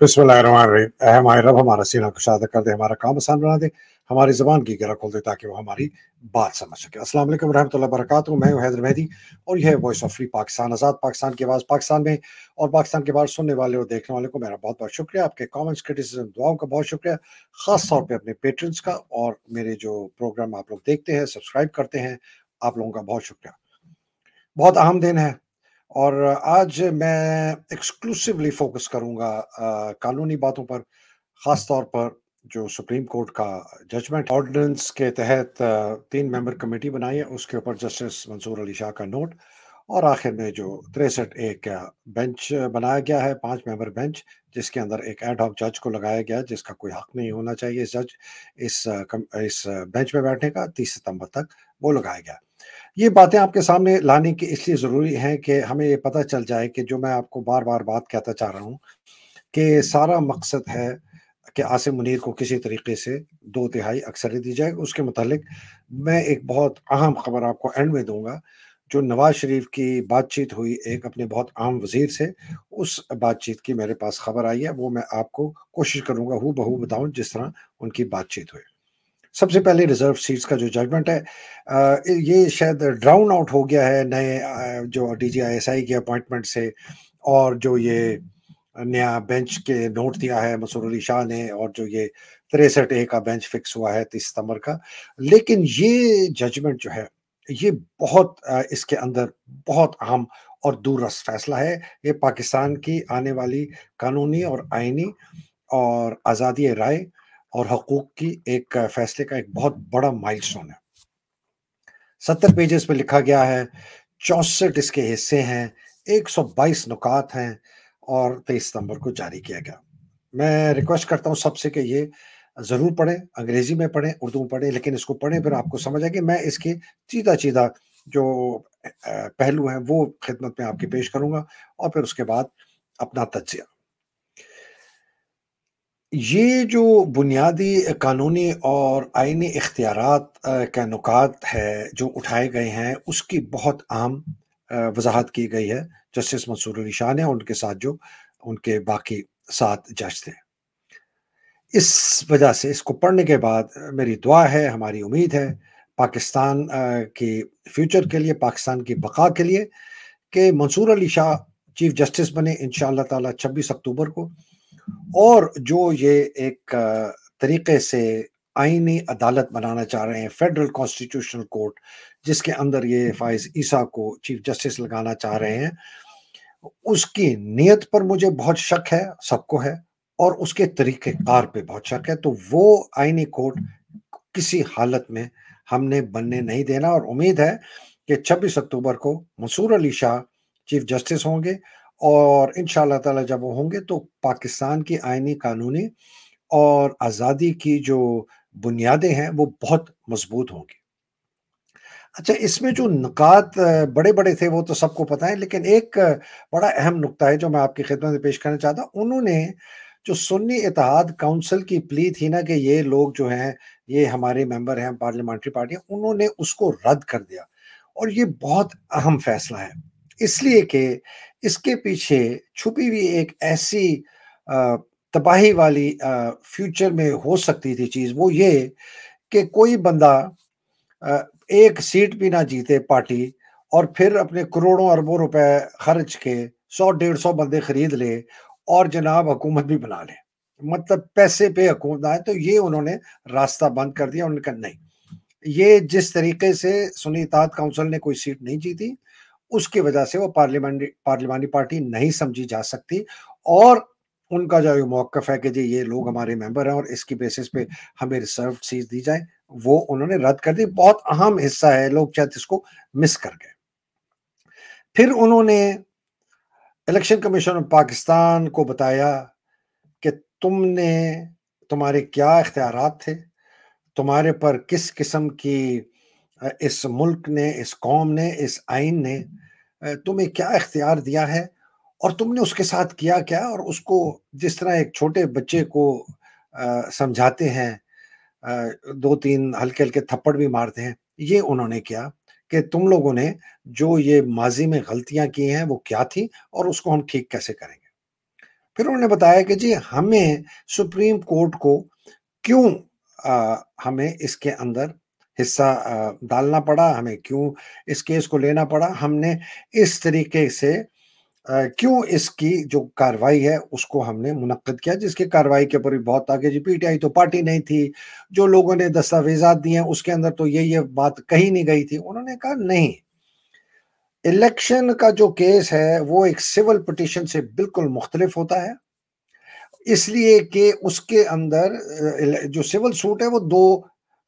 بسم اللہ الرحمن الرحیم رب ہمارا سینہ کشادہ کر دے ہمارا کام آسان بنا دے ہماری زبان کی گرہ کھول دے تاکہ وہ ہماری بات سمجھ سکے السلام علیکم ورحمۃ اللہ وبرکاتہ میں ہوں حیدر مہدی اور یہ ہے وائس آف فری پاکستان آزاد پاکستان کی آواز پاکستان میں اور پاکستان کے باہر سننے والے اور دیکھنے والے کو میرا بہت بہت شکریہ آپ کے کامنٹس کرٹیسزم دعاؤں کا بہت شکریہ خاص طور پہ اپنے پیٹرنس کا اور میرے جو پروگرام آپ لوگ دیکھتے ہیں سبسکرائب کرتے ہیں آپ لوگوں کا بہت شکریہ بہت اہم دن ہے اور آج میں ایکسکلوسولی فوکس کروں گا قانونی باتوں پر خاص طور پر جو سپریم کورٹ کا ججمنٹ آرڈیننس کے تحت تین ممبر کمیٹی بنائی ہے اس کے اوپر جسٹس منصور علی شاہ کا نوٹ اور آخر میں جو تریسٹھ ایک بینچ بنایا گیا ہے پانچ ممبر بینچ جس کے اندر ایک ایڈ ہاک جج کو لگایا گیا جس کا کوئی حق نہیں ہونا چاہیے جج اس بینچ میں بیٹھنے کا تیس ستمبر تک وہ لگایا گیا یہ باتیں آپ کے سامنے لانے کی اس لیے ضروری ہیں کہ ہمیں یہ پتہ چل جائے کہ جو میں آپ کو بار بار بات کہتا چاہ رہا ہوں کہ سارا مقصد ہے کہ آصف منیر کو کسی طریقے سے دو تہائی اکثر دی جائے اس کے متعلق میں ایک بہت اہم خبر آپ کو اینڈ میں دوں گا جو نواز شریف کی بات چیت ہوئی ایک اپنے بہت عام وزیر سے اس بات چیت کی میرے پاس خبر آئی ہے وہ میں آپ کو کوشش کروں گا ہو بہو بتاؤں جس طرح ان کی بات چیت ہوئی سب سے پہلے ریزرو سیٹس کا جو ججمنٹ ہے یہ شاید ڈراؤن آؤٹ ہو گیا ہے نئے جو D G I S I کے اپوائنٹمنٹ سے اور جو یہ نیا بینچ کے نوٹ دیا ہے مسور علی شاہ نے اور جو یہ تریسٹھ اے کا بینچ فکس ہوا ہے تیس ستمبر کا لیکن یہ ججمنٹ جو ہے یہ بہت اس کے اندر بہت اہم اور رس فیصلہ ہے یہ پاکستان کی آنے والی قانونی اور آئینی اور آزادی رائے اور حقوق کی ایک فیصلے کا ایک بہت بڑا مائل سون ہے ستر پیجز پہ لکھا گیا ہے چونسٹھ اس کے حصے ہیں ایک سو بائیس نکات ہیں اور تیئیس ستمبر کو جاری کیا گیا میں ریکویسٹ کرتا ہوں سب سے کہ یہ ضرور پڑھیں انگریزی میں پڑھیں اردو میں پڑھیں لیکن اس کو پڑھیں پھر آپ کو سمجھ آئے کہ میں اس کے چیدہ چیدہ جو پہلو ہیں وہ خدمت میں آپ کی پیش کروں گا اور پھر اس کے بعد اپنا تجزیہ یہ جو بنیادی قانونی اور آئینی اختیارات کا نکات ہے جو اٹھائے گئے ہیں اس کی بہت اہم وضاحت کی گئی ہے جسٹس منصور علی شاہ نے ان کے ساتھ جو ان کے باقی سات جج تھے اس وجہ سے اس کو پڑھنے کے بعد میری دعا ہے ہماری امید ہے پاکستان کی فیوچر کے لیے پاکستان کی بقا کے لیے کہ منصور علی شاہ چیف جسٹس بنے ان شاء اللہ تعالیٰ چھبیس اکتوبر کو اور جو یہ ایک طریقے سے آئینی عدالت بنانا چاہ رہے ہیں فیڈرل کانسٹیٹیوشنل کورٹ جس کے اندر یہ فائز عیسیٰ کو چیف جسٹس لگانا چاہ رہے ہیں اس کی نیت پر مجھے بہت شک ہے سب کو ہے اور اس کے طریقہ کار پہ بہت شک ہے تو وہ آئینی کورٹ کسی حالت میں ہم نے بننے نہیں دینا اور امید ہے کہ چھبیس اکتوبر کو منصور علی شاہ چیف جسٹس ہوں گے اور ان شاء اللہ تعالیٰ جب وہ ہوں گے تو پاکستان کی آئینی قانونی اور آزادی کی جو بنیادیں ہیں وہ بہت مضبوط ہوں گی اچھا اس میں جو نکات بڑے بڑے تھے وہ تو سب کو پتہ ہے لیکن ایک بڑا اہم نقطہ ہے جو میں آپ کی خدمت میں پیش کرنا چاہتا ہوں انہوں نے جو سنی اتحاد کاؤنسل کی پلی تھی نا کہ یہ لوگ جو ہیں یہ ہمارے ممبر ہیں پارلیمانٹری پارٹی انہوں نے اس کو رد کر دیا اور یہ بہت اہم فیصلہ ہے اس لیے کہ اس کے پیچھے چھپی ہوئی ایک ایسی تباہی والی فیوچر میں ہو سکتی تھی چیز وہ یہ کہ کوئی بندہ ایک سیٹ بھی نہ جیتے پارٹی اور پھر اپنے کروڑوں اربوں روپے خرچ کے سو ڈیڑھ سو بندے خرید لے اور جناب حکومت بھی بنا لے مطلب پیسے پہ حکومت آئے تو یہ انہوں نے راستہ بند کر دیا انہوں نے کہا نہیں یہ جس طریقے سے سنی اتحاد کاؤنسل نے کوئی سیٹ نہیں جیتی اس کی وجہ سے وہ پارلیمانی پارٹی نہیں سمجھی جا سکتی اور ان کا جو موقف ہے کہ جی یہ لوگ ہمارے ممبر ہیں اور اس کی بیسس پہ ہمیں ریسروڈ سیٹ دی جائے وہ انہوں نے رد کر دی بہت اہم حصہ ہے لوگ چاہے اس کو مس کر گئے پھر انہوں نے الیکشن کمیشن آف پاکستان کو بتایا کہ تم نے تمہارے کیا اختیارات تھے تمہارے پر کس قسم کی اس ملک نے اس قوم نے اس آئین نے تمہیں کیا اختیار دیا ہے اور تم نے اس کے ساتھ کیا کیا اور اس کو جس طرح ایک چھوٹے بچے کو سمجھاتے ہیں دو تین ہلکے ہلکے تھپڑ بھی مارتے ہیں یہ انہوں نے کیا کہ تم لوگوں نے جو یہ ماضی میں غلطیاں کی ہیں وہ کیا تھی اور اس کو ہم ٹھیک کیسے کریں گے پھر انہوں نے بتایا کہ جی ہمیں سپریم کورٹ کو کیوں ہمیں اس کے اندر حصہ ڈالنا پڑا ہمیں کیوں اس کیس کو لینا پڑا ہم نے اس طریقے سے کیوں اس اس کی جو کاروائی ہے کو ہم نے منعقد کیا جس کی کاروائی کے اوپر جی، پی ٹی آئی تو پارٹی نہیں تھی جو لوگوں نے دستاویزات دی ہیں اس کے اندر تو یہ یہ بات کہی نہیں گئی تھی انہوں نے کہا نہیں الیکشن کا جو کیس ہے وہ ایک سیول پٹیشن سے بالکل مختلف ہوتا ہے اس لیے کہ اس کے اندر جو سیول سوٹ ہے وہ دو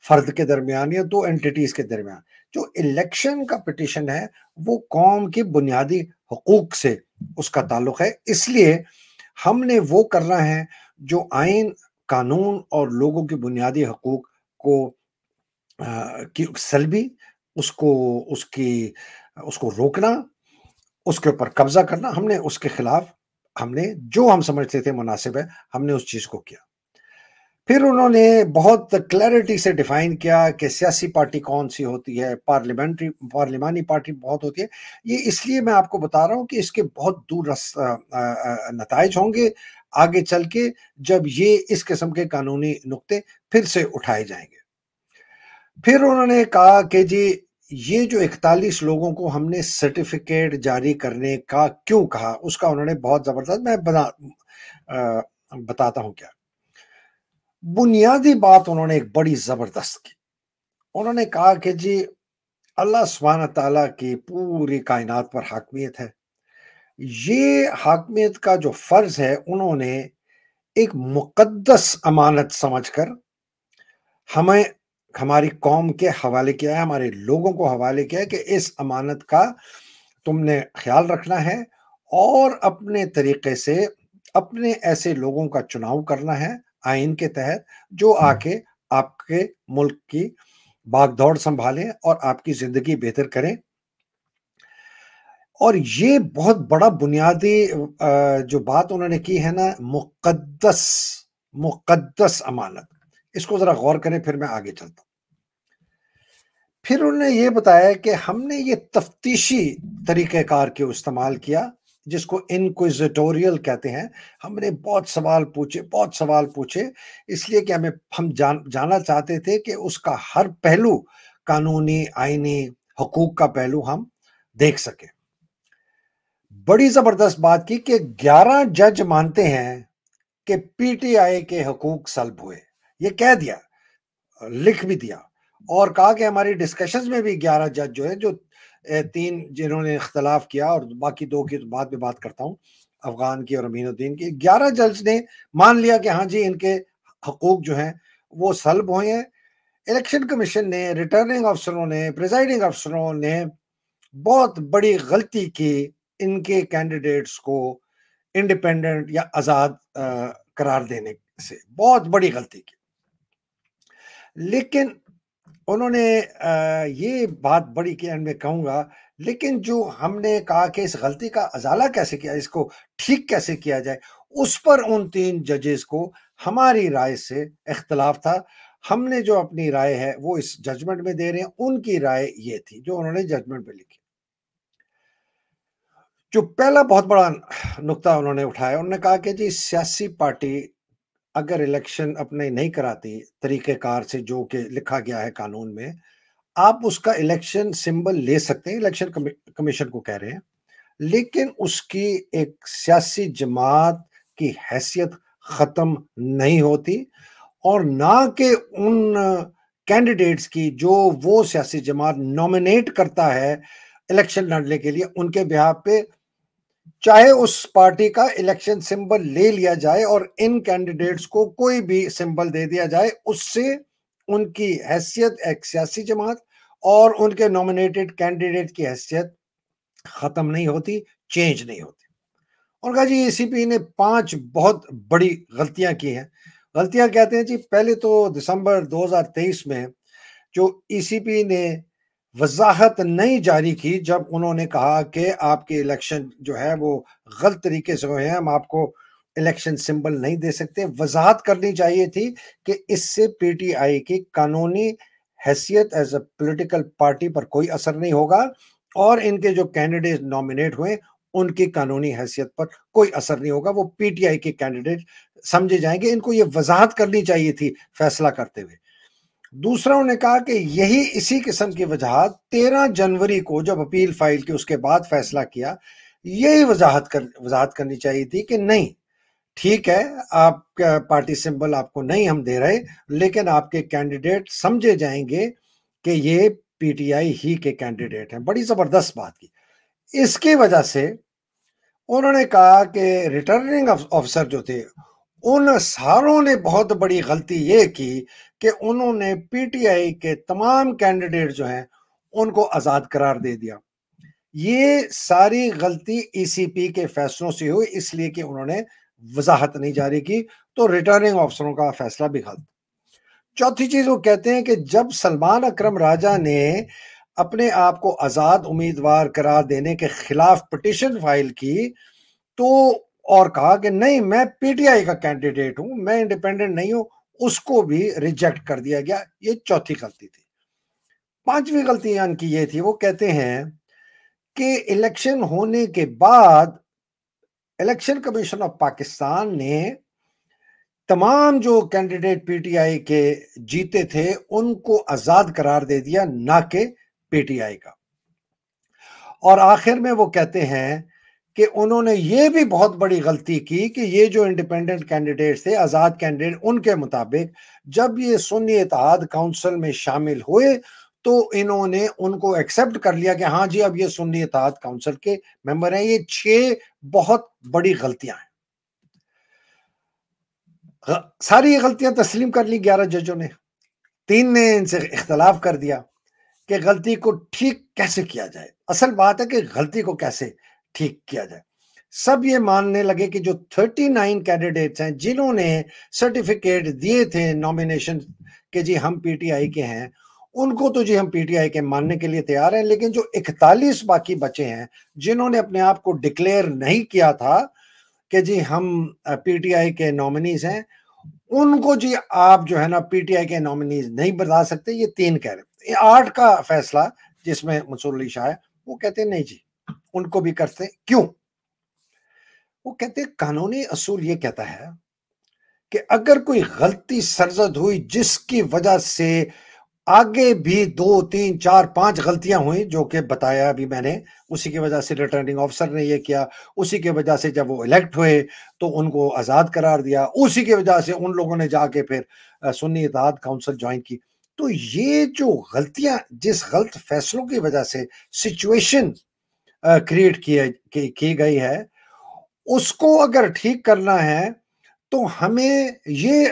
فرد کے درمیان یا دو اینٹیز کے درمیان جو الیکشن کا پٹیشن ہے وہ قوم کی بنیادی حقوق سے اس کا تعلق ہے اس لیے ہم نے وہ کرنا ہے جو آئین قانون اور لوگوں کی بنیادی حقوق کو کی سلبی اس کو اس کی اس کو روکنا اس کے اوپر قبضہ کرنا ہم نے اس کے خلاف ہم نے جو ہم سمجھتے تھے مناسب ہے ہم نے اس چیز کو کیا پھر انہوں نے بہت کلیئرٹی سے ڈیفائن کیا کہ سیاسی پارٹی کون سی ہوتی ہے پارلیمنٹری پارلیمانی پارٹی بہت ہوتی ہے یہ اس لیے میں آپ کو بتا رہا ہوں کہ اس کے بہت دور نتائج ہوں گے آگے چل کے جب یہ اس قسم کے قانونی نقطے پھر سے اٹھائے جائیں گے پھر انہوں نے کہا کہ جی یہ جو اکتالیس لوگوں کو ہم نے سرٹیفکیٹ جاری کرنے کا کیوں کہا اس کا انہوں نے بہت زبردست میں بنا بتاتا ہوں کیا بنیادی بات انہوں نے ایک بڑی زبردست کی انہوں نے کہا کہ جی اللہ سبحانہ تعالیٰ کی پوری کائنات پر حاکمیت ہے یہ حاکمیت کا جو فرض ہے انہوں نے ایک مقدس امانت سمجھ کر ہمیں ہماری قوم کے حوالے کیا ہے ہمارے لوگوں کو حوالے کیا ہے کہ اس امانت کا تم نے خیال رکھنا ہے اور اپنے طریقے سے اپنے ایسے لوگوں کا چناؤ کرنا ہے آئین کے تحت جو آ ہاں۔ کے آپ کے ملک کی باغ دوڑ سنبھالیں اور آپ کی زندگی بہتر کریں اور یہ بہت بڑا بنیادی جو بات انہوں نے کی ہے نا مقدس مقدس امانت اس کو ذرا غور کریں پھر میں آگے چلتا ہوں پھر انہوں نے یہ بتایا کہ ہم نے یہ تفتیشی طریقہ کار کے استعمال کیا جس کو انکوزٹوریل کہتے ہیں ہم نے بہت سوال پوچھے بہت سوال پوچھے اس لیے کہ ہمیں ہم جانا چاہتے تھے کہ اس کا ہر پہلو قانونی آئینی حقوق کا پہلو ہم دیکھ سکے بڑی زبردست بات کی کہ گیارہ جج مانتے ہیں کہ پی ٹی آئی کے حقوق سلب ہوئے یہ کہہ دیا لکھ بھی دیا اور کہا کہ ہماری ڈسکشنز میں بھی گیارہ جج جو ہے جو تین جنہوں نے اختلاف کیا اور باقی دو کی بات میں بات کرتا ہوں افغان کی اور امین الدین کی گیارہ جج نے مان لیا کہ ہاں جی ان کے حقوق جو ہیں وہ سلب ہوئے ہیں الیکشن کمیشن نے ریٹرننگ افسروں نے پریزائڈنگ افسروں نے بہت بڑی غلطی کی ان کے کینڈیڈیٹس کو انڈیپینڈنٹ یا آزاد قرار دینے سے بہت بڑی غلطی کی لیکن انہوں نے یہ بات بڑی کہ میں کہوں گا لیکن جو ہم نے کہا کہ اس غلطی کا ازالہ کیسے کیا اس کو ٹھیک کیسے کیا جائے اس پر ان تین ججز کو ہماری رائے سے اختلاف تھا ہم نے جو اپنی رائے ہے وہ اس ججمنٹ میں دے رہے ہیں ان کی رائے یہ تھی جو انہوں نے ججمنٹ میں لکھی جو پہلا بہت بڑا نقطہ انہوں نے اٹھایا انہوں نے کہا کہ جی سیاسی پارٹی اگر الیکشن اپنے نہیں کراتی طریقہ کار سے جو کہ لکھا گیا ہے قانون میں آپ اس کا الیکشن سمبل لے سکتے ہیں ہیں الیکشن کمیشن کو کہہ رہے لیکن اس کی ایک سیاسی جماعت کی حیثیت ختم نہیں ہوتی اور نہ کہ ان کینڈیڈیٹس کی جو وہ سیاسی جماعت نامنیٹ کرتا ہے الیکشن لڑنے کے لیے ان کے بہار پہ چاہے اس پارٹی کا الیکشن سمبل لے لیا جائے اور ان کینڈیڈیٹس کو کوئی بھی سمبل دے دیا جائے اس سے ان کی حیثیت ایک سیاسی جماعت اور ان کے نومنیٹڈ کینڈیڈیٹ کی حیثیت ختم نہیں ہوتی چینج نہیں ہوتی اور کہا جی اے سی پی نے پانچ بہت بڑی غلطیاں کی ہیں غلطیاں کہتے ہیں جی پہلے تو دسمبر دو ہزار تیئیس میں جو ای سی پی نے وضاحت نہیں جاری کی جب انہوں نے کہا کہ آپ کے الیکشن جو ہے وہ غلط طریقے سے ہوئے ہیں ہم آپ کو الیکشن سمبل نہیں دے سکتے وضاحت کرنی چاہیے تھی کہ اس سے پی ٹی آئی کی قانونی حیثیت ایز اے پولیٹیکل پارٹی پر کوئی اثر نہیں ہوگا اور ان کے جو کینڈیڈیٹ نامنیٹ ہوئے ان کی قانونی حیثیت پر کوئی اثر نہیں ہوگا وہ پی ٹی آئی کے کینڈیڈیٹ سمجھے جائیں گے ان کو یہ وضاحت کرنی چاہیے تھی فیصلہ کرتے ہوئے دوسرا انہوں نے کہا کہ یہی اسی قسم کی وجہات تیرہ جنوری کو جب اپیل فائل کی اس کے بعد فیصلہ کیا یہی کر وضاحت کرنی چاہیے تھی کہ نہیں ٹھیک ہے آپ پارٹی سمبل آپ کو نہیں ہم دے رہے لیکن آپ کے کینڈیڈیٹ سمجھے جائیں گے کہ یہ پی ٹی آئی ہی کے کینڈیڈیٹ ہیں بڑی زبردست بات کی اس کی وجہ سے انہوں نے کہا کہ ریٹرننگ آفسر جو تھے ان ساروں نے بہت بڑی غلطی یہ کی کہ انہوں نے پی ٹی آئی کے تمام کینڈیڈیٹ جو ہیں ان کو آزاد قرار دے دیا یہ ساری غلطی ای سی پی کے فیصلوں سے ہوئی اس لیے کہ انہوں نے وضاحت نہیں جاری کی تو ریٹرننگ آفسروں کا فیصلہ بھی غلط چوتھی چیز وہ کہتے ہیں کہ جب سلمان اکرم راجہ نے اپنے آپ کو آزاد امیدوار قرار دینے کے خلاف پٹیشن فائل کی تو اور کہا کہ نہیں میں پی ٹی آئی کا کینڈیڈیٹ ہوں میں انڈیپینڈنٹ نہیں ہوں اس کو بھی ریجیکٹ کر دیا گیا یہ چوتھی غلطی تھی پانچویں غلطی ان کی یہ تھی وہ کہتے ہیں کہ الیکشن ہونے کے بعد الیکشن کمیشن آف پاکستان نے تمام جو کینڈیڈیٹ پی ٹی آئی کے جیتے تھے ان کو آزاد قرار دے دیا نہ کہ پی ٹی آئی کا اور آخر میں وہ کہتے ہیں کہ انہوں نے یہ بھی بہت بڑی غلطی کی کہ یہ جو انڈیپینڈنٹ کینڈیڈیٹ تھے آزاد کینڈیڈیٹ ان کے مطابق جب یہ سنی اتحاد کاؤنسل میں شامل ہوئے تو انہوں نے ان کو ایکسپٹ کر لیا کہ ہاں جی اب یہ سنی اتحاد کاؤنسل کے ممبر ہیں یہ چھ بہت بڑی غلطیاں ہیں ساری یہ غلطیاں تسلیم کر لی گیارہ ججوں نے تین نے ان سے اختلاف کر دیا کہ غلطی کو ٹھیک کیسے کیا جائے اصل بات ہے کہ غلطی کو کیسے ٹھیک کیا جائے سب یہ ماننے لگے کہ جو 39 نائن ہیں جنہوں نے سرٹیفکیٹ دیے تھے نومینیشن کہ جی ہم پی ٹی آئی کے ہیں ان کو تو جی ہم پی ٹی آئی کے ماننے کے لیے تیار ہیں لیکن جو اکتالیس باقی بچے ہیں جنہوں نے اپنے آپ کو ڈکلیئر نہیں کیا تھا کہ جی ہم پی ٹی آئی کے نامنیز ہیں ان کو جی آپ جو ہے نا پی ٹی آئی کے نامنیز نہیں بتا سکتے یہ تین کہہ رہے آٹھ کا فیصلہ جس میں منصور علی شاہ ہے وہ کہتے ہیں نہیں جی ان کو بھی کرتے کیوں وہ کہتے قانونی اصول یہ کہتا ہے کہ اگر کوئی غلطی سرزد ہوئی جس کی وجہ سے آگے بھی دو تین چار پانچ غلطیاں ہوئیں جو کہ بتایا ابھی آفسر نے یہ کیا اسی کی وجہ سے جب وہ الیکٹ ہوئے تو ان کو آزاد قرار دیا اسی کی وجہ سے ان لوگوں نے جا کے پھر سنی اتحاد کاؤنسل جوائن کی تو یہ جو غلطیاں جس غلط فیصلوں کی وجہ سے سچویشن کریٹ کی گئی ہے اس کو اگر ٹھیک کرنا ہے تو ہمیں یہ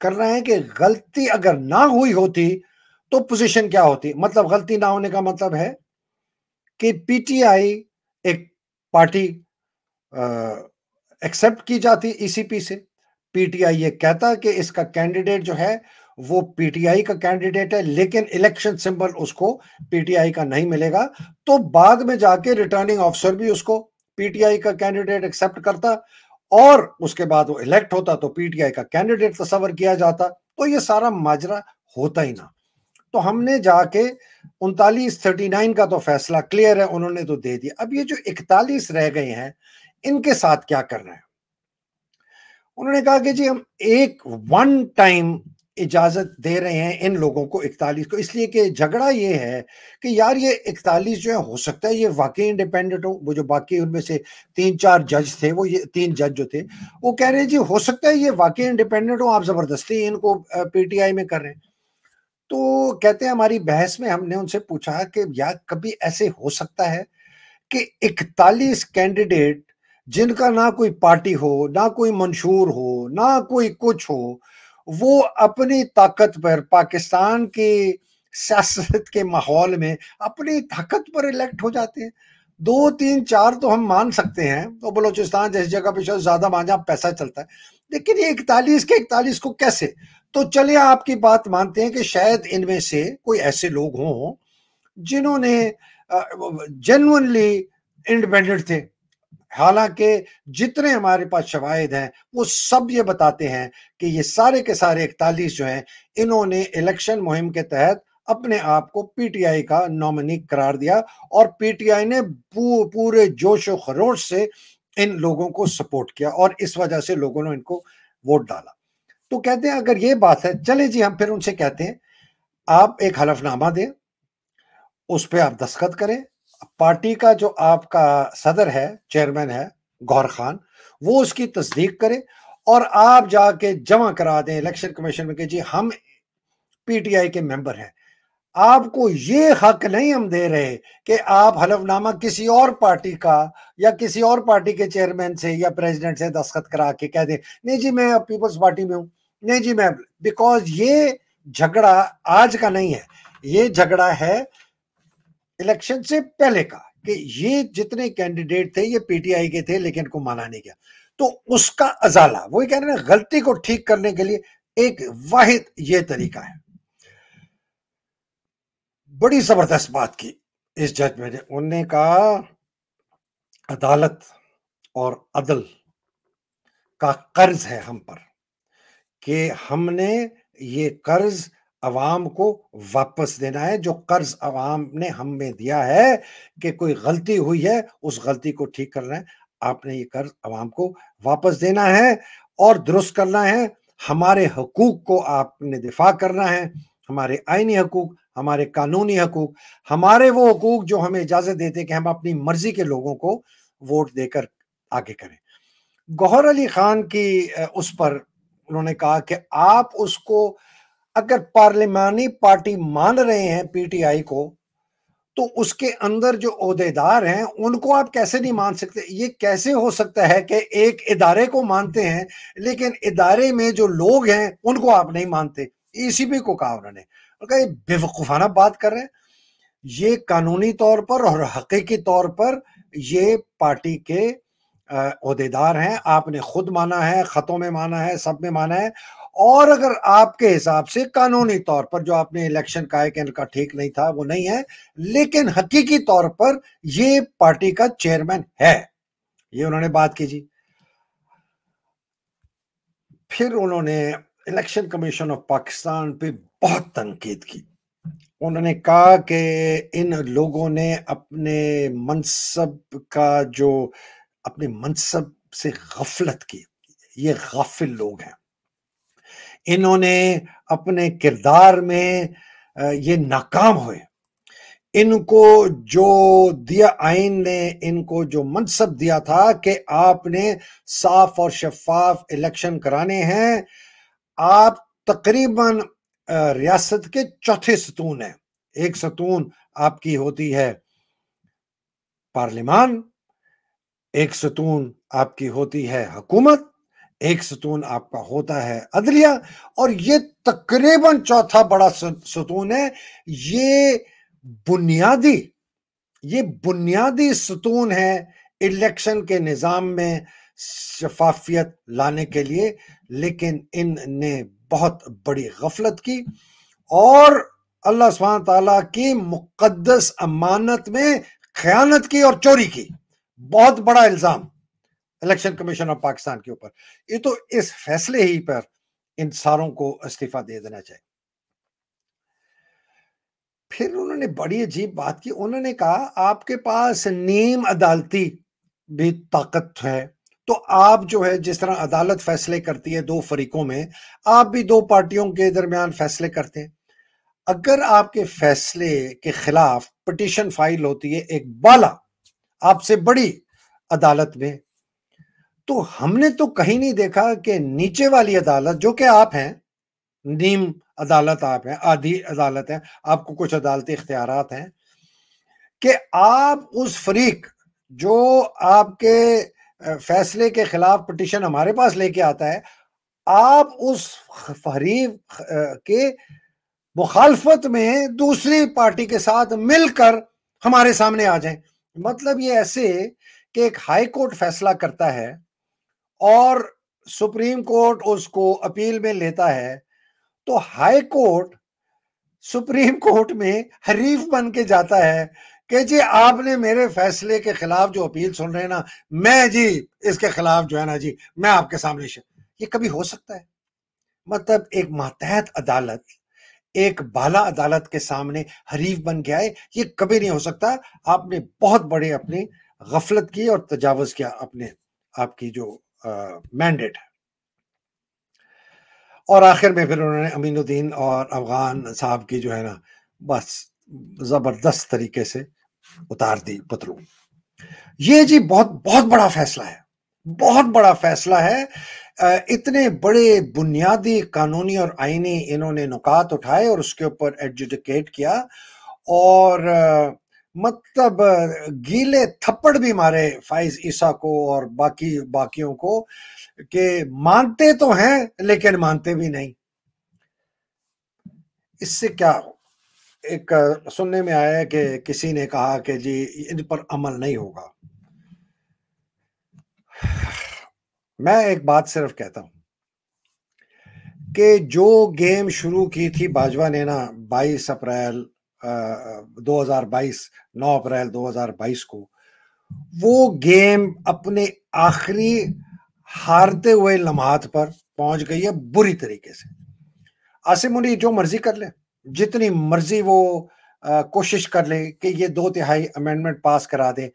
کرنا ہے کہ غلطی اگر نہ ہوئی ہوتی تو پوزیشن کیا ہوتی مطلب غلطی نہ ہونے کا مطلب ہے کہ پی ٹی آئی ایک پارٹی ایکسپٹ کی جاتی ای سی پی سے پی ٹی آئی یہ کہتا کہ اس کا کینڈیڈیٹ جو ہے وہ پی ٹی آئی کا کینڈیڈیٹ ہے لیکن الیکشن سمبل اس کو پی ٹی آئی کا نہیں ملے گا تو بعد میں جا کے ریٹرننگ آفسر بھی اس کو پی ٹی آئی کا کینڈیڈیٹ ایکسپٹ کرتا اور اس کے بعد وہ الیکٹ ہوتا تو پی ٹی آئی کا کینڈیڈیٹ تصور کیا جاتا تو یہ سارا ماجرا ہوتا ہی نہ تو ہم نے جا کے انتالیس تھرٹی نائن کا تو فیصلہ کلیئر ہے انہوں نے تو دے دیا اب یہ جو اکتالیس رہ گئے ہیں ان کے ساتھ کیا کر رہے ہیں انہوں نے کہا کہ جی ہم ایک ون ٹائم اجازت دے رہے ہیں ان لوگوں کو اکتالیس کو اس لیے کہ جھگڑا یہ ہے کہ یار یہ اکتالیس جو ہے یہ واقعی انڈیپینڈنٹ ہو وہ جو باقی ان میں سے تین تین چار جج جج تھے تھے وہ وہ یہ یہ جو کہہ رہے ہیں جی ہو ہو سکتا ہے واقعی انڈیپینڈنٹ آپ زبردستی ان کو پی ٹی آئی میں کر رہے ہیں تو کہتے ہیں ہماری بحث میں ہم نے ان سے پوچھا کہ یار کبھی ایسے ہو سکتا ہے کہ اکتالیس کینڈیڈیٹ جن کا نہ کوئی پارٹی ہو نہ کوئی منشور ہو نہ کوئی کچھ ہو وہ اپنی طاقت پر پاکستان کی سیاست کے ماحول میں اپنی طاقت پر الیکٹ ہو جاتے ہیں دو تین چار تو ہم مان سکتے ہیں تو بلوچستان جیسے جگہ پہ شاید زیادہ مان جہاں پیسہ چلتا ہے لیکن یہ اکتالیس کے اکتالیس کو کیسے تو چلے آپ کی بات مانتے ہیں کہ شاید ان میں سے کوئی ایسے لوگ ہوں جنہوں نے جینونلی انڈیپینڈنٹ تھے حالانکہ جتنے ہمارے پاس شواہد ہیں وہ سب یہ بتاتے ہیں کہ یہ سارے کے سارے اکتالیس جو ہیں انہوں نے الیکشن مہم کے تحت اپنے آپ کو پی ٹی آئی کا نومنی قرار دیا اور پی ٹی آئی نے پورے جوش و خروش سے ان لوگوں کو سپورٹ کیا اور اس وجہ سے لوگوں نے ان کو ووٹ ڈالا تو کہتے ہیں اگر یہ بات ہے چلے جی ہم پھر ان سے کہتے ہیں آپ ایک حلف نامہ دیں اس پہ آپ دستخط کریں پارٹی کا جو آپ کا صدر ہے چیئرمین ہے خان وہ اس کی تصدیق کرے اور آپ جا کے جمع کرا دیں الیکشن کمیشن میں کہ جی ہم پی ٹی آئی کے ممبر ہیں آپ کو یہ حق نہیں ہم دے رہے کہ آپ حلف نامہ کسی اور پارٹی کا یا کسی اور پارٹی کے چیئرمین سے یا پریزیڈنٹ سے دستخط کرا کے کہہ دیں نہیں جی اب پیپلز پارٹی میں ہوں نہیں جی میں بیکاز یہ جھگڑا آج کا نہیں ہے یہ جھگڑا ہے الیکشن سے پہلے کا کہ یہ جتنے کینڈیڈیٹ تھے یہ پی ٹی آئی کے تھے لیکن کو مانا نہیں گیا تو اس کا ازالہ وہی کہہ رہے ہیں غلطی کو ٹھیک کرنے کے لیے ایک واحد یہ طریقہ ہے بڑی زبردست بات کی اس جج میں نے انہوں نے کہا عدالت اور عدل کا قرض ہے ہم پر کہ ہم نے یہ قرض عوام کو واپس دینا ہے جو قرض عوام نے ہم میں دیا ہے کہ کوئی غلطی ہوئی ہے اس غلطی کو ٹھیک کرنا ہے آپ نے یہ قرض عوام کو واپس دینا ہے اور درست کرنا ہے ہمارے حقوق کو آپ نے دفاع کرنا ہے ہمارے آئینی حقوق ہمارے قانونی حقوق ہمارے وہ حقوق جو ہمیں اجازت دیتے کہ ہم اپنی مرضی کے لوگوں کو ووٹ دے کر آگے کریں گوہر علی خان کی اس پر انہوں نے کہا کہ آپ اس کو اگر پارلیمانی پارٹی مان رہے ہیں پی ٹی آئی کو تو اس کے اندر جو عہدیدار دار ہیں ان کو آپ کیسے نہیں مان سکتے یہ کیسے ہو سکتا ہے کہ ایک ادارے کو مانتے ہیں لیکن ادارے میں جو لوگ ہیں ان کو آپ نہیں مانتے اسی بھی کو کہا انہوں کہا یہ بے وقفانہ بات کر رہے ہیں یہ قانونی طور پر اور حقیقی طور پر یہ پارٹی کے عہدیدار دار ہیں آپ نے خود مانا ہے خطوں میں مانا ہے سب میں مانا ہے اور اگر آپ کے حساب سے قانونی طور پر جو آپ نے الیکشن کا ہے کہ ان کا ٹھیک نہیں تھا وہ نہیں ہے لیکن حقیقی طور پر یہ پارٹی کا چیئرمین ہے یہ انہوں نے بات کی جی پھر انہوں نے الیکشن کمیشن آف پاکستان پہ بہت تنقید کی انہوں نے کہا کہ ان لوگوں نے اپنے منصب کا جو اپنے منصب سے غفلت کی یہ غافل لوگ ہیں انہوں نے اپنے کردار میں یہ ناکام ہوئے ان کو جو دیا آئین نے ان کو جو منصب دیا تھا کہ آپ نے صاف اور شفاف الیکشن کرانے ہیں آپ تقریباً ریاست کے چوتھے ستون ہیں ایک ستون آپ کی ہوتی ہے پارلیمان ایک ستون آپ کی ہوتی ہے حکومت ایک ستون آپ کا ہوتا ہے عدلیہ اور یہ تقریباً چوتھا بڑا ستون ہے یہ بنیادی یہ بنیادی ستون ہے الیکشن کے نظام میں شفافیت لانے کے لیے لیکن ان نے بہت بڑی غفلت کی اور اللہ سبحانہ تعالیٰ کی مقدس امانت میں خیانت کی اور چوری کی بہت بڑا الزام الیکشن کمیشن آف پاکستان کے اوپر یہ تو اس فیصلے ہی پر ان ساروں کو استعفیٰ دے دینا چاہیے پھر انہوں نے بڑی عجیب بات کی انہوں نے کہا آپ کے پاس نیم عدالتی بھی طاقت ہے تو آپ جو ہے جس طرح عدالت فیصلے کرتی ہے دو فریقوں میں آپ بھی دو پارٹیوں کے درمیان فیصلے کرتے ہیں اگر آپ کے فیصلے کے خلاف پٹیشن فائل ہوتی ہے ایک بالا آپ سے بڑی عدالت میں تو ہم نے تو کہیں نہیں دیکھا کہ نیچے والی عدالت جو کہ آپ ہیں نیم عدالت آپ ہیں آدھی عدالت ہیں آپ کو کچھ عدالتی اختیارات ہیں کہ آپ اس فریق جو آپ کے فیصلے کے خلاف پٹیشن ہمارے پاس لے کے آتا ہے آپ اس فریق کے مخالفت میں دوسری پارٹی کے ساتھ مل کر ہمارے سامنے آ جائیں مطلب یہ ایسے کہ ایک ہائی کورٹ فیصلہ کرتا ہے اور سپریم کورٹ اس کو اپیل میں لیتا ہے تو ہائی کورٹ سپریم کورٹ میں حریف بن کے جاتا ہے کہ جی آپ نے میرے فیصلے کے خلاف جو اپیل سن رہے نا میں جی جی اس کے خلاف جو ہے نا جی، میں آپ کے سامنے یہ کبھی ہو سکتا ہے مطلب ایک ماتحت عدالت ایک بالا عدالت کے سامنے حریف بن کے آئے یہ کبھی نہیں ہو سکتا آپ نے بہت بڑے اپنی غفلت کی اور تجاوز کیا اپنے آپ کی جو مینڈیٹ ہے اور آخر میں پھر انہوں نے امین الدین اور افغان صاحب کی جو ہے نا بس زبردست طریقے سے اتار دی پتلو یہ جی بہت بہت بڑا فیصلہ ہے بہت بڑا فیصلہ ہے اتنے بڑے بنیادی قانونی اور آئینی انہوں نے نکات اٹھائے اور اس کے اوپر ایڈجوڈیکیٹ کیا اور مطلب گیلے تھپڑ بھی مارے فائز عیسیٰ کو اور باقی باقیوں کو کہ مانتے تو ہیں لیکن مانتے بھی نہیں اس سے کیا ایک سننے میں آیا کہ کسی نے کہا کہ جی ان پر عمل نہیں ہوگا میں ایک بات صرف کہتا ہوں کہ جو گیم شروع کی تھی باجوہ نے نا بائیس اپریل دو ہزار بائیس نو اپریل دو ہزار بائیس کو وہ گیم اپنے آخری ہارتے ہوئے لمحات پر پہنچ گئی ہے بری طریقے سے آصم انی جو مرضی کر لے جتنی مرضی وہ کوشش کر لے کہ یہ دو تہائی امینڈمنٹ پاس کرا دے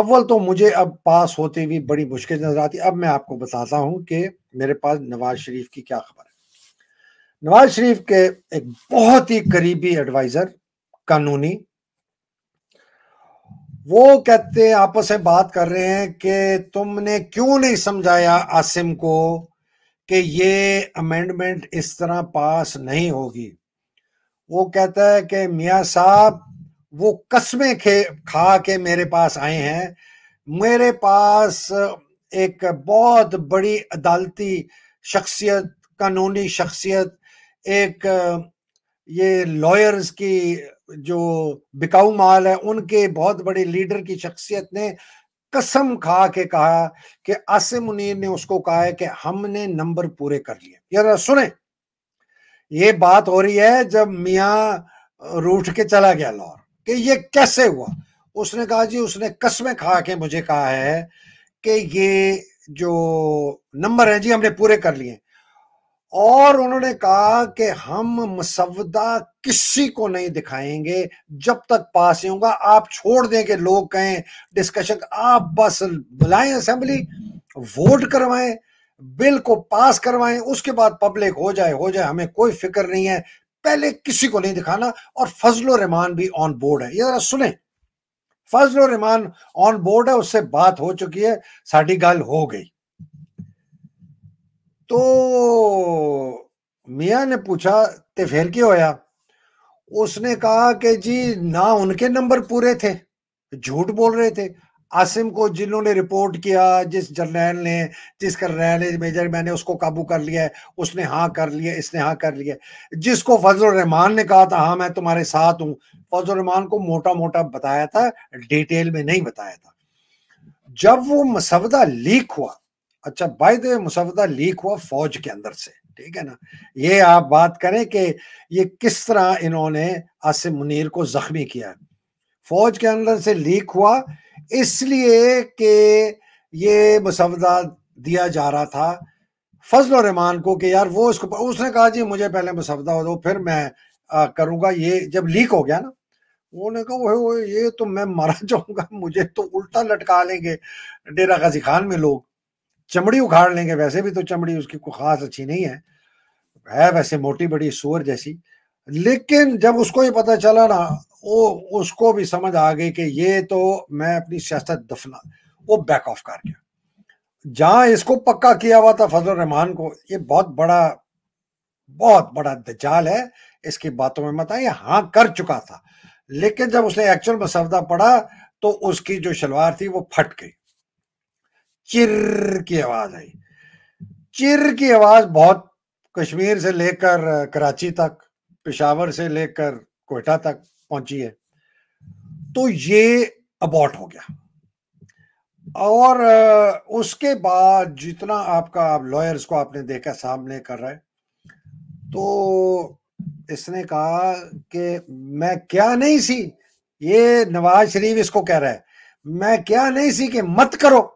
اول تو مجھے اب پاس ہوتے ہوئی بڑی مشکل نظر آتی اب میں آپ کو بتاتا ہوں کہ میرے پاس نواز شریف کی کیا خبر ہے نواز شریف کے ایک بہت ہی قریبی ایڈوائزر قانونی وہ کہتے آپ سے بات کر رہے ہیں کہ تم نے کیوں نہیں سمجھایا آسم کو کہ یہ امینڈمنٹ اس طرح پاس نہیں ہوگی وہ کہتا ہے کہ میاں صاحب وہ قسمیں کھا کے میرے پاس آئے ہیں میرے پاس ایک بہت بڑی عدالتی شخصیت قانونی شخصیت ایک یہ لائرز کی جو بکاؤ مال ہے ان کے بہت بڑے لیڈر کی شخصیت نے قسم کھا کے کہا کہ نے اس کو کہا ہے کہ ہم نے نمبر پورے کر لیے یا سنیں یہ بات ہو رہی ہے جب میاں روٹ کے چلا گیا لاہور کہ یہ کیسے ہوا اس نے کہا جی اس نے قسمیں کھا کے مجھے کہا ہے کہ یہ جو نمبر ہیں جی ہم نے پورے کر لیے اور انہوں نے کہا کہ ہم مسودہ کسی کو نہیں دکھائیں گے جب تک پاس نہیں ہوں گا آپ چھوڑ دیں کہ لوگ کہیں ڈسکشن آپ بس بلائیں اسمبلی ووٹ کروائیں بل کو پاس کروائیں اس کے بعد پبلک ہو جائے ہو جائے ہمیں کوئی فکر نہیں ہے پہلے کسی کو نہیں دکھانا اور فضل و رحمان بھی آن بورڈ ہے یہ ذرا سنیں فضل و رحمان آن بورڈ ہے اس سے بات ہو چکی ہے ساری گل ہو گئی تو میاں نے پوچھا تے پھر کی ہویا اس نے کہا کہ جی نہ ان کے نمبر پورے تھے جھوٹ بول رہے تھے آسم کو جنہوں نے رپورٹ کیا جس جرنیل نے جس کرنیل میجر میں نے اس کو قابو کر لیا ہے اس نے ہاں کر لیا اس نے ہاں کر لیا جس کو فضل الرحمان نے کہا تھا ہاں میں تمہارے ساتھ ہوں فضل الرحمان کو موٹا موٹا بتایا تھا ڈیٹیل میں نہیں بتایا تھا جب وہ مسودہ لیک ہوا اچھا بائی دے مسودہ لیک ہوا فوج کے اندر سے ٹھیک ہے نا یہ آپ بات کریں کہ یہ کس طرح انہوں نے آصف منیر کو زخمی کیا فوج کے اندر سے لیک ہوا اس لیے کہ یہ مسودہ دیا جا رہا تھا فضل الرحمان کو کہ یار وہ اس کو اس نے کہا جی مجھے پہلے مسودہ دو پھر میں کروں گا یہ جب لیک ہو گیا نا وہ نے کہا یہ تو میں مرا جاؤں گا مجھے تو الٹا لٹکا لیں گے ڈیرا غازی خان میں لوگ چمڑی اکھاڑ لیں گے ویسے بھی تو چمڑی اس کی کوئی خاص اچھی نہیں ہے ہے ویسے موٹی بڑی سور جیسی لیکن جب اس کو یہ پتہ چلا نا وہ اس کو بھی سمجھ آ گئی کہ یہ تو میں اپنی سیاست دفنا وہ بیک آف کر گیا جہاں اس کو پکا کیا ہوا تھا فضل الرحمان کو یہ بہت بڑا بہت بڑا دجال ہے اس کی باتوں میں مت یہ ہاں کر چکا تھا لیکن جب اس نے ایکچوئل مسودہ پڑا تو اس کی جو شلوار تھی وہ پھٹ گئی چر کی آواز آئی چر کی آواز بہت کشمیر سے لے کر کراچی تک پشاور سے لے کر کوئٹہ تک پہنچی ہے تو یہ اباٹ ہو گیا اور اس کے بعد جتنا آپ کا آپ لائرز کو آپ نے دیکھا سامنے کر رہے تو اس نے کہا کہ میں کیا نہیں سی یہ نواز شریف اس کو کہہ رہا ہے میں کیا نہیں سی کہ مت کرو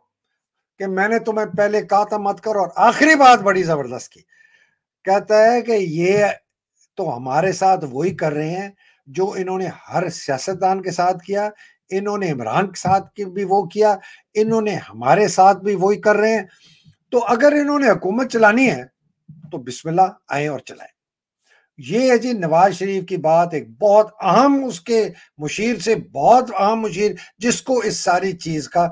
کہ میں نے تمہیں پہلے کہا تھا مت کرو اور آخری بات بڑی زبردست کی کہتا ہے کہ یہ تو ہمارے ساتھ وہی کر رہے ہیں جو انہوں نے ہر سیاستدان کے ساتھ کیا انہوں نے عمران کے ساتھ بھی وہ کیا انہوں نے ہمارے ساتھ بھی وہی کر رہے ہیں تو اگر انہوں نے حکومت چلانی ہے تو بسم اللہ آئیں اور چلائیں یہ ہے جی نواز شریف کی بات ایک بہت اہم اس کے مشیر سے بہت اہم مشیر جس کو اس ساری چیز کا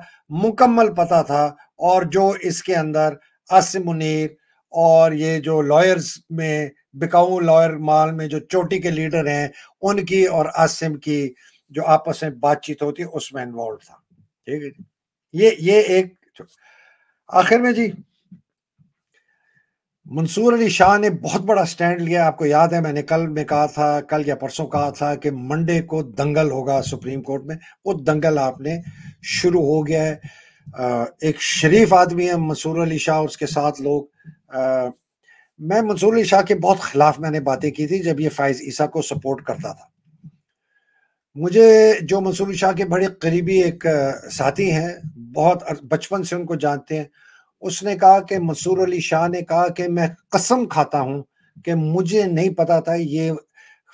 مکمل پتا تھا اور جو اس کے اندر منیر اور یہ جو لائرز میں بکاؤ لائر مال میں جو چوٹی کے لیڈر ہیں ان کی اور آصم کی جو آپس میں بات چیت ہوتی اس میں انوالو تھا ٹھیک ہے جی۔ یہ یہ ایک آخر میں جی منصور علی شاہ نے بہت بڑا سٹینڈ لیا آپ کو یاد ہے میں نے کل میں کہا تھا کل یا پرسوں کہا تھا کہ منڈے کو دنگل ہوگا سپریم کورٹ میں وہ دنگل آپ نے شروع ہو گیا ہے ایک شریف آدمی ہے منصور علی شاہ اس کے ساتھ لوگ میں منصور علی شاہ کے بہت خلاف میں نے باتیں کی تھی جب یہ فائز عیسیٰ کو سپورٹ کرتا تھا مجھے جو منصور علی شاہ کے بڑے قریبی ایک ساتھی ہیں بہت بچپن سے ان کو جانتے ہیں اس نے کہا کہ مسور علی شاہ نے کہا کہ میں قسم کھاتا ہوں کہ مجھے نہیں پتا تھا یہ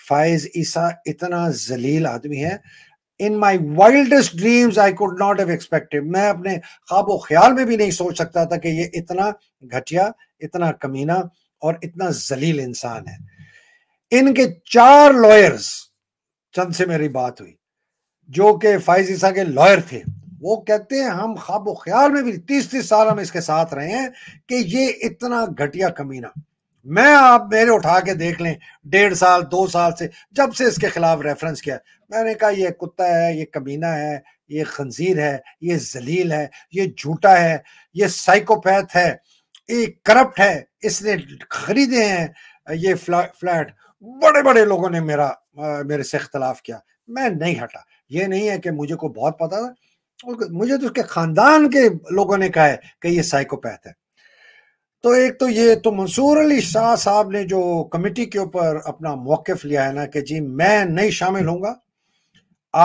فائز عیسیٰ اتنا ذلیل ہے میں اپنے خواب و خیال میں بھی نہیں سوچ سکتا تھا کہ یہ اتنا گھٹیا اتنا کمینہ اور اتنا ذلیل انسان ہے ان کے چار لائرز چند سے میری بات ہوئی جو کہ فائز عیسیٰ کے لوئر تھے وہ کہتے ہیں ہم خواب و خیال میں بھی تیس تیس سال ہم اس کے ساتھ رہے ہیں کہ یہ اتنا گھٹیا کمینہ میں آپ میرے اٹھا کے دیکھ لیں ڈیڑھ سال دو سال سے جب سے اس کے خلاف ریفرنس کیا میں نے کہا یہ کتا ہے یہ کمینہ ہے یہ خنزیر ہے یہ ذلیل ہے یہ جھوٹا ہے یہ سائیکوپیتھ ہے یہ کرپٹ ہے اس نے خریدے ہیں یہ فلیٹ بڑے بڑے لوگوں نے میرا میرے سے اختلاف کیا میں نہیں ہٹا یہ نہیں ہے کہ مجھے کو بہت پتا تھا مجھے تو اس کے خاندان کے لوگوں نے کہا ہے کہ یہ سائیکوپیتھ ہے تو ایک تو یہ تو منصور علی شاہ صاحب نے جو کمیٹی کے اوپر اپنا موقف لیا ہے نا کہ جی میں نہیں شامل ہوں گا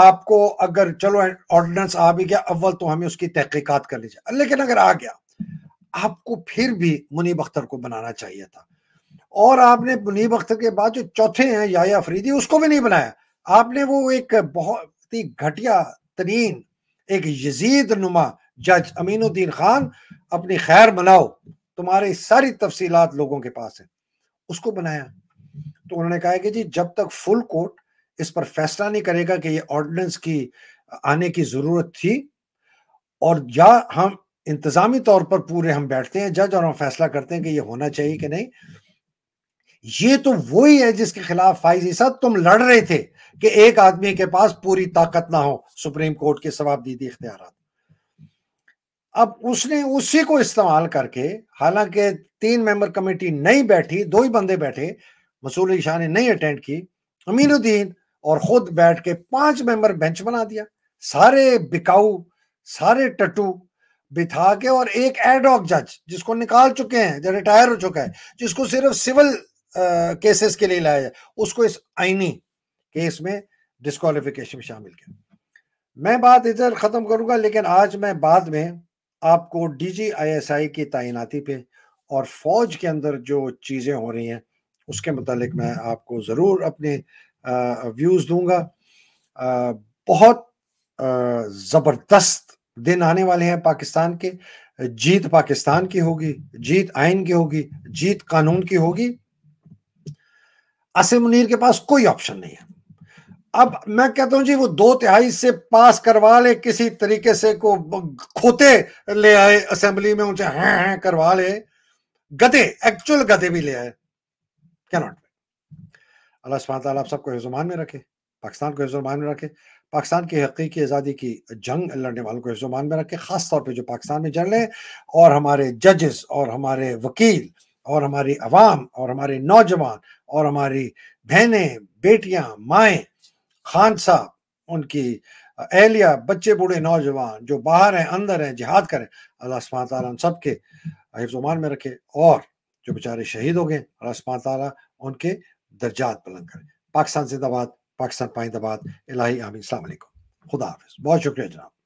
آپ کو اگر چلو آرڈیننس آ بھی گیا اول تو ہمیں اس کی تحقیقات کر لیجیے لیکن اگر آ گیا آپ کو پھر بھی منیب اختر کو بنانا چاہیے تھا اور آپ نے منیب اختر کے بعد جو چوتھے ہیں یا فریدی اس کو بھی نہیں بنایا آپ نے وہ ایک بہت ہی گھٹیا ترین ایک یزید نما جج امین الدین خان اپنی خیر بناؤ تمہاری ساری تفصیلات لوگوں کے پاس ہیں اس کو بنایا تو انہوں نے کہا کہ جی جب تک فل کورٹ اس پر فیصلہ نہیں کرے گا کہ یہ آرڈیننس کی آنے کی ضرورت تھی اور یا ہم انتظامی طور پر پورے ہم بیٹھتے ہیں جج اور ہم فیصلہ کرتے ہیں کہ یہ ہونا چاہیے کہ نہیں یہ تو وہی ہے جس کے خلاف فائز تم لڑ رہے تھے کہ ایک آدمی کے پاس پوری طاقت نہ ہو سپریم کورٹ کے دیدی اختیارات اب اس نے اسی کو استعمال کر کے حالانکہ تین ممبر کمیٹی نہیں بیٹھی دو ہی بندے بیٹھے مسول شاہ نے نہیں اٹینڈ کی امین الدین اور خود بیٹھ کے پانچ ممبر بینچ بنا دیا سارے بکاؤ سارے ٹٹو بٹھا کے اور ایک ایڈ آک جج جس کو نکال چکے ہیں جو ریٹائر ہو چکا ہے جس کو صرف سیول کیسز کے لیے لایا جائے اس کو اس آئینی کیس میں ڈسکوالیفیکیشن شامل کیا میں بات ادھر ختم کروں گا لیکن آج میں بعد میں آپ کو D G I S I کی تعیناتی پہ اور فوج کے اندر جو چیزیں ہو رہی ہیں اس کے متعلق میں آپ کو ضرور اپنے ویوز دوں گا بہت زبردست دن آنے والے ہیں پاکستان کے جیت پاکستان کی ہوگی جیت آئین کی ہوگی جیت قانون کی ہوگی اسل منیر کے پاس کوئی آپشن نہیں ہے اب میں کہتا ہوں جی وہ دو تہائی سے پاس کروا لے کسی طریقے سے کو کھوتے لے آئے اسمبلی میں اونچے ہیں ہیں کروا لے گدے ایکچول گدے بھی لے آئے کیا نوٹ اللہ سبحانہ وتعالی آپ سب کو حضرمان میں رکھے پاکستان کو حضرمان میں رکھے پاکستان کی حقیقی ازادی کی جنگ لڑنے والوں کو حضرمان میں رکھے خاص طور پر جو پاکستان میں جڑ لے اور ہمارے ججز اور ہمارے وکیل اور ہماری عوام اور ہمارے نوجوان اور ہماری بہنیں بیٹیاں مائیں خان صاحب ان کی اہلیہ بچے بوڑھے نوجوان جو باہر ہیں اندر ہیں جہاد کریں اللہ سبحانہ تعالیٰ ان سب کے حفظ حفظان میں رکھے اور جو بیچارے شہید ہو گئے اللہ سبحانہ تعالیٰ ان کے درجات بلند کریں پاکستان زندہ پاکستان پائندہ باد الہی آمین السلام علیکم خدا حافظ بہت شکریہ جناب